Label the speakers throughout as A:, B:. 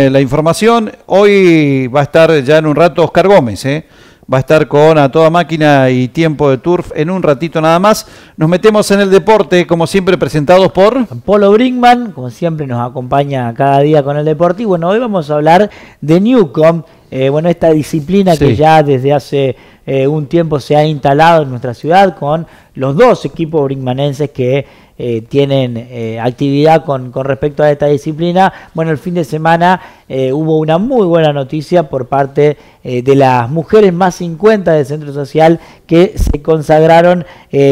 A: Eh, la información. Hoy va a estar ya en un rato Oscar Gómez, eh. va a estar con a toda máquina y tiempo de turf en un ratito nada más. Nos metemos en el deporte, como siempre, presentados por Polo Brinkman, como
B: siempre nos acompaña cada día con el deporte. Y bueno, hoy vamos a hablar de Newcom eh, bueno, esta disciplina que ya desde hace eh, un tiempo se ha instalado en nuestra ciudad con los dos equipos brinkmanenses que eh, tienen actividad con, con, respecto a esta disciplina. Bueno, el fin de semana hubo una muy buena noticia por parte de las mujeres más 50 del Centro Social que se consagraron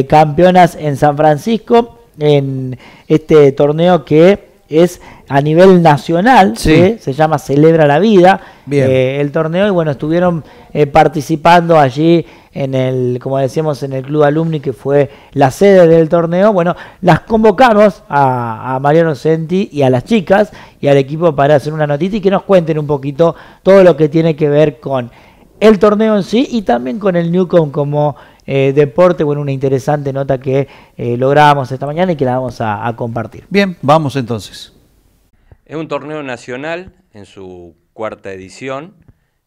B: campeonas en San Francisco en este torneo que es a nivel nacional, sí. ¿eh? se llama Celebra la Vida, eh, el torneo, y bueno, estuvieron eh, participando allí en el, como decíamos, en el Club Alumni, que fue la sede del torneo. Bueno, las convocamos a, Mariano Senti y a las chicas y al equipo para hacer una notita y que nos cuenten un poquito todo lo que tiene que ver con el torneo en sí y también con el Newcom como deporte. Bueno, una interesante nota que logramos esta mañana y que la vamos a compartir. Bien, vamos entonces.
C: Es un torneo nacional en su cuarta edición.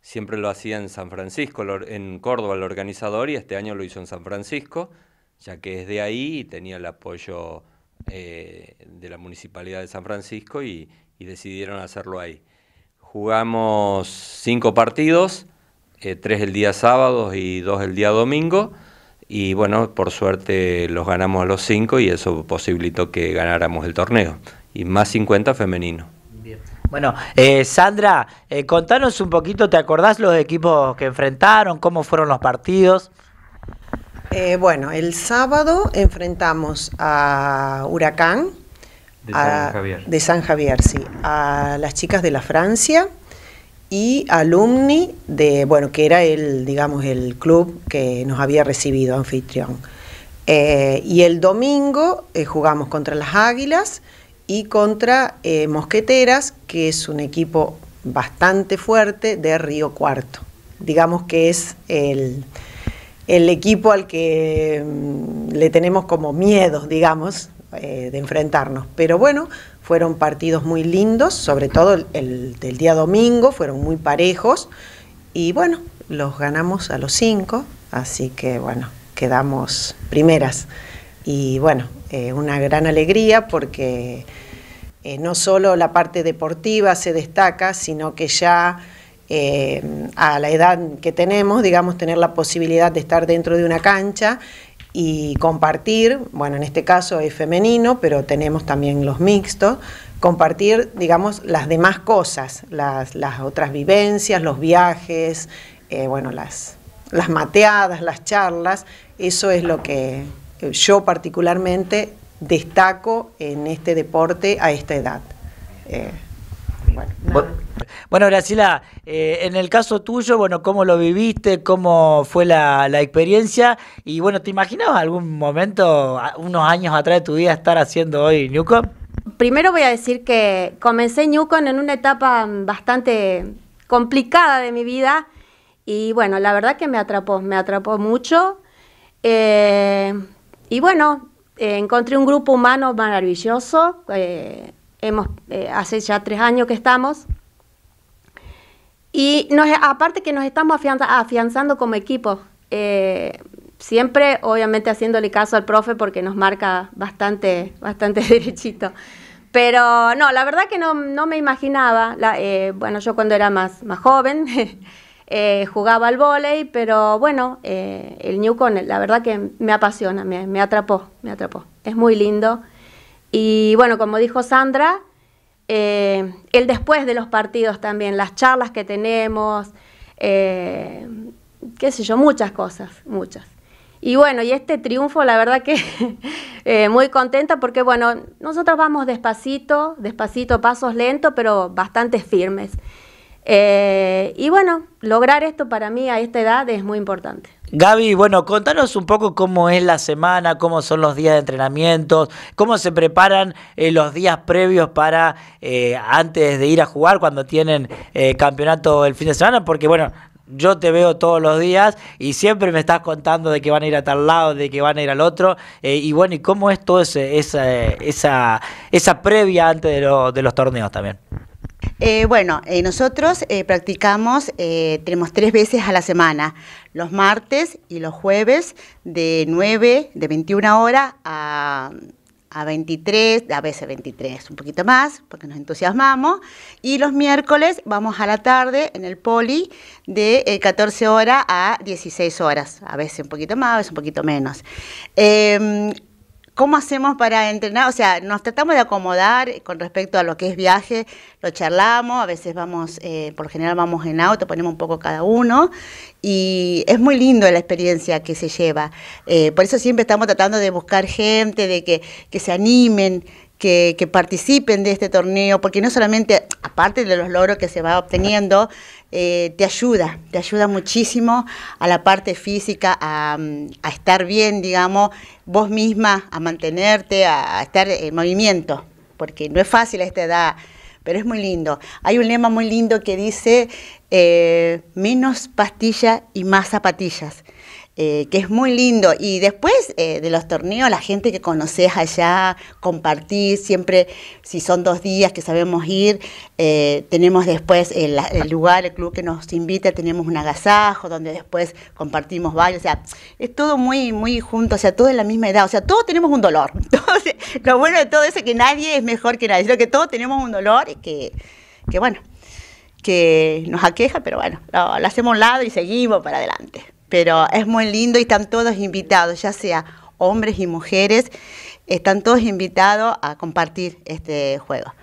C: Siempre lo hacía en San Francisco, en Córdoba el organizador, y este año lo hizo en San Francisco, ya que es de ahí y tenía el apoyo eh, de la Municipalidad de San Francisco y, decidieron hacerlo ahí. Jugamos cinco partidos, eh, tres el día sábado y dos el día domingo, y bueno, por suerte los ganamos a los cinco y eso posibilitó que ganáramos el torneo y más 50 femenino. Bueno, eh,
B: Sandra, eh, contanos un poquito, ¿te acordás los equipos que enfrentaron? ¿Cómo fueron los
A: partidos? Eh, bueno, el sábado enfrentamos a Huracán de, San Javier. de San Javier, sí, a las chicas de la Francia y alumni de, bueno, que era el, digamos, el club que nos había recibido anfitrión. y el domingo jugamos contra las Águilas y contra eh, Mosqueteras, que es un equipo bastante fuerte de Río Cuarto. Digamos que es el, equipo al que mm, le tenemos como miedo, digamos, eh, de enfrentarnos. Pero bueno, fueron partidos muy lindos, sobre todo el, del día domingo, fueron muy parejos y bueno, los ganamos a los cinco, así que bueno, quedamos primeras. Y bueno, eh, una gran alegría porque eh, no solo la parte deportiva se destaca, sino que ya eh, a la edad que tenemos, digamos, tener la posibilidad de estar dentro de una cancha y compartir, bueno, en este caso es femenino, pero tenemos también los mixtos, compartir, digamos, las demás cosas, las, otras vivencias, los viajes, bueno, las, las mateadas, las charlas, eso es lo que yo particularmente destaco en este deporte a esta edad. Eh,
B: bueno, Graciela, eh, en el caso tuyo, bueno, ¿cómo lo viviste? ¿Cómo fue la, experiencia? Y bueno, ¿te imaginabas algún momento, unos años atrás de tu vida, estar haciendo hoy Newcom?
D: Primero voy a decir que comencé Newcom en una etapa bastante complicada de mi vida y bueno, la verdad que me atrapó, me atrapó mucho. Eh, y bueno, eh, encontré un grupo humano maravilloso. Eh, hemos, eh, hace ya tres años que estamos. Y aparte que nos estamos afianzando como equipo. siempre, obviamente, haciéndole caso al profe porque nos marca bastante, bastante derechito. Pero no, la verdad que no, no me imaginaba. bueno, yo cuando era más, más joven. Eh, jugaba al vóley, pero bueno, eh, el Newcon, la verdad que me apasiona, me, atrapó, me atrapó. Es muy lindo. Y bueno, como dijo Sandra, eh, el después de los partidos también, las charlas que tenemos, eh, qué sé yo, muchas cosas, muchas. Y bueno, y este triunfo, la verdad que muy contenta porque, bueno, nosotros vamos despacito, despacito, pasos lentos, pero bastante firmes. Eh, y bueno, lograr esto para mí a esta edad es muy importante.
B: Gaby, bueno, contanos un poco cómo es la semana, cómo son los días de entrenamientos, cómo se preparan eh, los días previos para eh, antes de ir a jugar cuando tienen campeonato el fin de semana, porque bueno, yo te veo todos los días y siempre me estás contando de que van a ir a tal lado, de que van a ir al otro. y bueno, ¿y cómo es todo esa, esa, esa previa antes de los torneos también?
E: Eh, bueno, eh, nosotros eh, practicamos, tenemos tres veces a la semana, los martes y los jueves de 9, de 21 horas a, a 23, a veces 23, un poquito más, porque nos entusiasmamos, y los miércoles vamos a la tarde en el poli de 14 horas a 16 horas, a veces un poquito más, a veces un poquito menos. Em, ¿Cómo hacemos para entrenar? O sea, nos tratamos de acomodar con respecto a lo que es viaje, lo charlamos, a veces vamos, por eh, por general vamos en auto, ponemos un poco cada uno y es muy lindo la experiencia que se lleva. Eh, por eso siempre estamos tratando de buscar gente, de que, que se animen, que, que, participen de este torneo, porque no solamente parte de los logros que se va obteniendo, eh, te ayuda, te ayuda muchísimo a la parte física, a, mm, estar bien, digamos, vos misma, a mantenerte, a, estar en movimiento, porque no es fácil a esta edad pero es muy lindo. Hay un lema muy lindo que dice eh, menos pastilla y más zapatillas. Eh, que es muy lindo. Y después eh, de los torneos, la gente que conoces allá, compartir siempre, si son dos días que sabemos ir, eh, tenemos después el, lugar, el club que nos invita, tenemos un agasajo donde después compartimos baile, o sea, es todo muy, muy junto, o sea, todo en la misma edad, o sea, todos tenemos un dolor. Entonces, lo bueno de todo eso es que nadie es mejor que nadie, sino que todos tenemos un dolor y que, que bueno, que nos aqueja, pero bueno, lo, hacemos un lado y seguimos para adelante. Pero es muy lindo y están todos invitados, ya sea hombres y mujeres, están todos invitados a compartir este juego.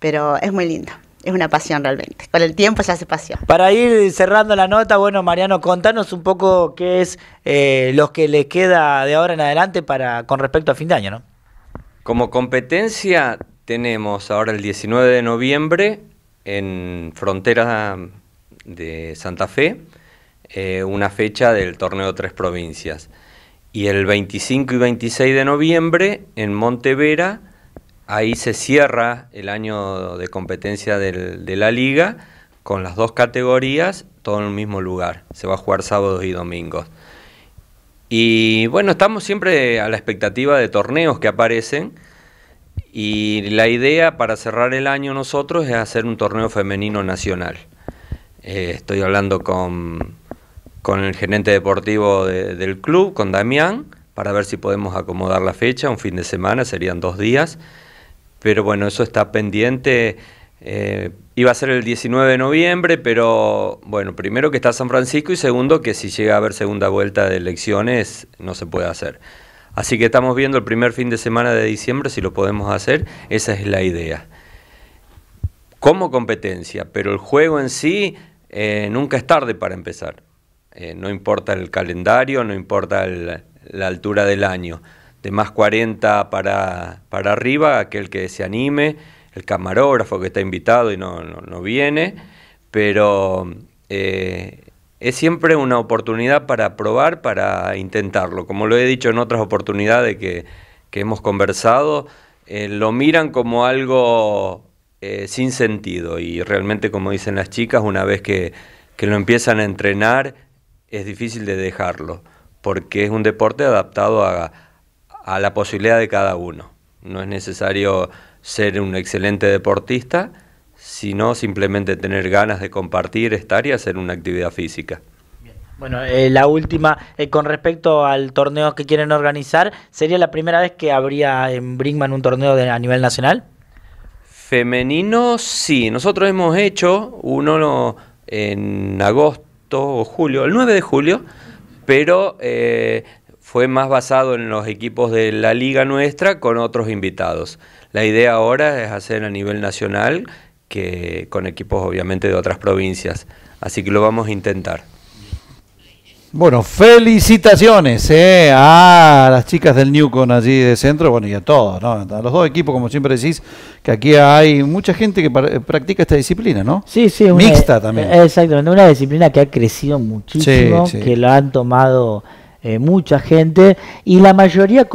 E: Pero es muy lindo es una pasión realmente. Con el tiempo se hace pasión.
B: Para ir cerrando la nota, bueno, Mariano, contanos un poco qué es eh, lo que le queda de ahora en adelante con respecto a fin de año, ¿no?
C: Como competencia tenemos ahora el 19 de noviembre en Frontera de Santa Fe eh, una fecha del torneo Tres Provincias. Y el 25 y 26 de noviembre en Montevera, ahí se cierra el año de competencia de la liga con las dos categorías, todo en el mismo lugar. Se va a jugar sábados y domingos. Y bueno, estamos siempre a la expectativa de torneos que aparecen. Y la idea para cerrar el año nosotros es hacer un torneo femenino nacional. Eh, estoy hablando con con el gerente deportivo del club, con Damián, para ver si podemos acomodar la fecha, un fin de semana, serían dos días. Pero bueno, eso está pendiente. Eh, iba a ser el 19 de noviembre, pero bueno, primero que está San Francisco y segundo que si llega a haber segunda vuelta de elecciones no se puede hacer. Así que estamos viendo el primer fin de semana de diciembre si lo podemos hacer, esa es la idea. Como competencia, pero el juego en sí eh, nunca es tarde para empezar. Eh, no importa el calendario, no importa la altura del año. De más 40 para, arriba, aquel que se anime, el camarógrafo que está invitado y no, viene, pero eh, es siempre una oportunidad para probar, para intentarlo. Como lo he dicho en otras oportunidades que, hemos conversado, eh, lo miran como algo sin sentido y realmente como dicen las chicas, una vez que lo empiezan a entrenar, es difícil de dejarlo, porque es un deporte adaptado a, la posibilidad de cada uno. No es necesario ser un excelente deportista, sino simplemente tener ganas de compartir, estar y hacer una actividad física.
B: Bueno, eh, la última, eh, con respecto al torneo que quieren organizar, ¿sería la primera vez que habría en Brinkman un torneo a nivel nacional?
C: Femenino, sí. Nosotros hemos hecho uno en agosto o julio, el 9 de julio, pero eh, fue más basado en los equipos de la liga nuestra con otros invitados. La idea ahora es hacer a nivel nacional que con equipos obviamente de otras provincias, así que lo vamos a intentar.
A: Bueno, felicitaciones eh, a las chicas del Newcon allí de centro, bueno, y a todos, ¿no? A los dos equipos, como siempre decís, que aquí hay mucha gente que practica esta disciplina, ¿no? Sí, sí. Mixta también.
B: Exactamente, una disciplina que ha crecido muchísimo, que
A: lo han tomado
B: eh, mucha gente, y la mayoría